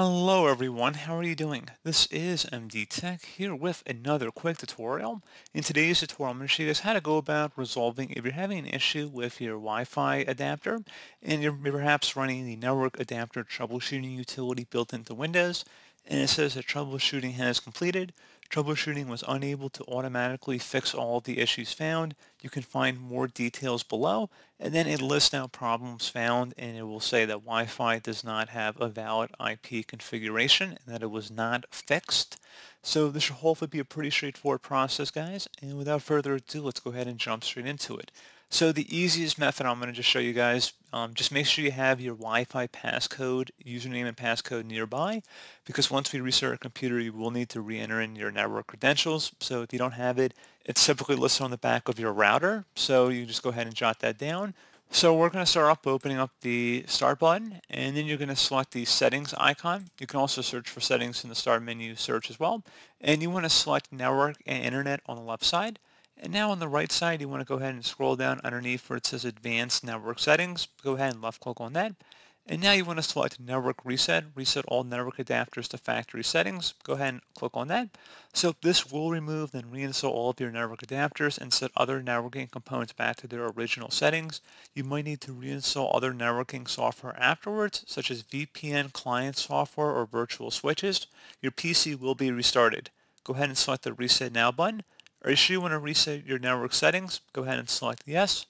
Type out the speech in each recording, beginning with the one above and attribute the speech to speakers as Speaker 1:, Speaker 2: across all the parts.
Speaker 1: Hello everyone, how are you doing? This is MD Tech here with another quick tutorial. In today's tutorial, I'm going to show you guys how to go about resolving if you're having an issue with your Wi-Fi adapter and you're perhaps running the network adapter troubleshooting utility built into Windows and it says that troubleshooting has completed. Troubleshooting was unable to automatically fix all the issues found. You can find more details below, and then it lists out problems found, and it will say that Wi-Fi does not have a valid IP configuration and that it was not fixed. So this should hopefully be a pretty straightforward process, guys, and without further ado, let's go ahead and jump straight into it. So the easiest method I'm going to just show you guys, um, just make sure you have your Wi-Fi passcode, username and passcode nearby because once we restart our computer you will need to re-enter in your network credentials. So if you don't have it, it's typically listed on the back of your router. So you just go ahead and jot that down. So we're going to start off opening up the Start button and then you're going to select the Settings icon. You can also search for settings in the Start menu search as well. And you want to select Network and Internet on the left side. And now on the right side, you want to go ahead and scroll down underneath where it says Advanced Network Settings. Go ahead and left click on that. And now you want to select Network Reset, reset all network adapters to factory settings. Go ahead and click on that. So this will remove and reinstall all of your network adapters and set other networking components back to their original settings. You might need to reinstall other networking software afterwards, such as VPN client software or virtual switches. Your PC will be restarted. Go ahead and select the Reset Now button or if you want to reset your network settings, go ahead and select yes.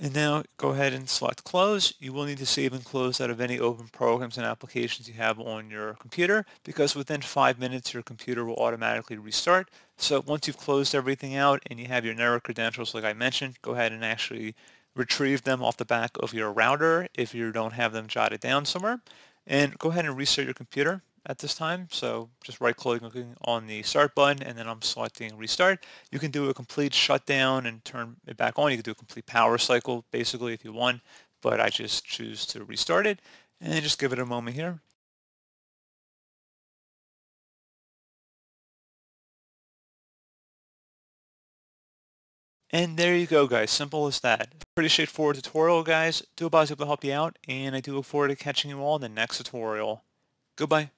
Speaker 1: And now go ahead and select close. You will need to save and close out of any open programs and applications you have on your computer because within five minutes your computer will automatically restart. So once you've closed everything out and you have your network credentials like I mentioned, go ahead and actually retrieve them off the back of your router if you don't have them jotted down somewhere. And go ahead and restart your computer at this time. So just right clicking on the start button and then I'm selecting restart. You can do a complete shutdown and turn it back on. You can do a complete power cycle basically if you want, but I just choose to restart it and just give it a moment here. And there you go, guys. Simple as that. Pretty straightforward tutorial, guys. Do a was able to help you out, and I do look forward to catching you all in the next tutorial. Goodbye.